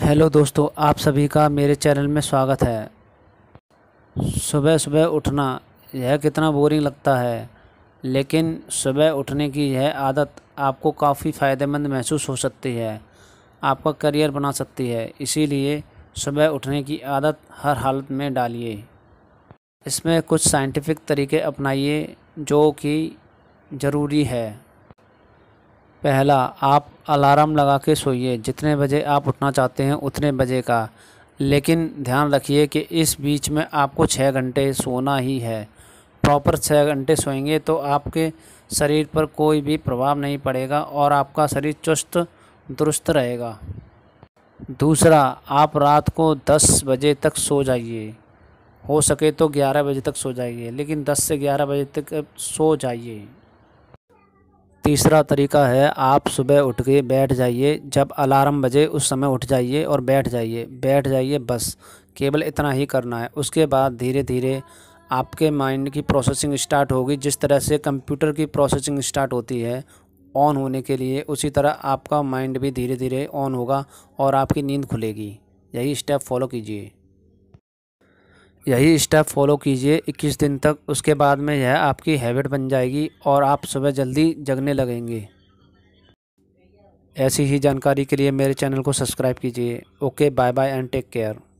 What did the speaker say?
hello दोस्तों आप सभी का मेरे चैनल में स्वागत है सुबह सुबह उठना यह कितना बोरिंग लगता है लेकिन सुबह उठने की यह आदत आपको काफ़ी फ़ायदेमंद महसूस हो सकती है आपका करियर बना सकती है इसीलिए सुबह उठने की आदत हर हालत में डालिए इसमें कुछ साइंटिफिक तरीके अपनाइए जो कि ज़रूरी है पहला आप अलार्म लगा के सोइए जितने बजे आप उठना चाहते हैं उतने बजे का लेकिन ध्यान रखिए कि इस बीच में आपको छः घंटे सोना ही है प्रॉपर छः घंटे सोएंगे तो आपके शरीर पर कोई भी प्रभाव नहीं पड़ेगा और आपका शरीर चुस्त दुरुस्त रहेगा दूसरा आप रात को 10 बजे तक सो जाइए हो सके तो 11 बजे तक सो जाइए लेकिन 10 से 11 बजे तक सो जाइए तीसरा तरीका है आप सुबह उठ के बैठ जाइए जब अलार्म बजे उस समय उठ जाइए और बैठ जाइए बैठ जाइए बस केवल इतना ही करना है उसके बाद धीरे धीरे आपके माइंड की प्रोसेसिंग स्टार्ट होगी जिस तरह से कंप्यूटर की प्रोसेसिंग स्टार्ट होती है ऑन होने के लिए उसी तरह आपका माइंड भी धीरे धीरे ऑन होगा और आपकी नींद खुलेगी यही स्टेप फॉलो कीजिए यही स्टेप फॉलो कीजिए 21 दिन तक उसके बाद में यह आपकी हैबिट बन जाएगी और आप सुबह जल्दी जगने लगेंगे ऐसी ही जानकारी के लिए मेरे चैनल को सब्सक्राइब कीजिए okay bye bye and take care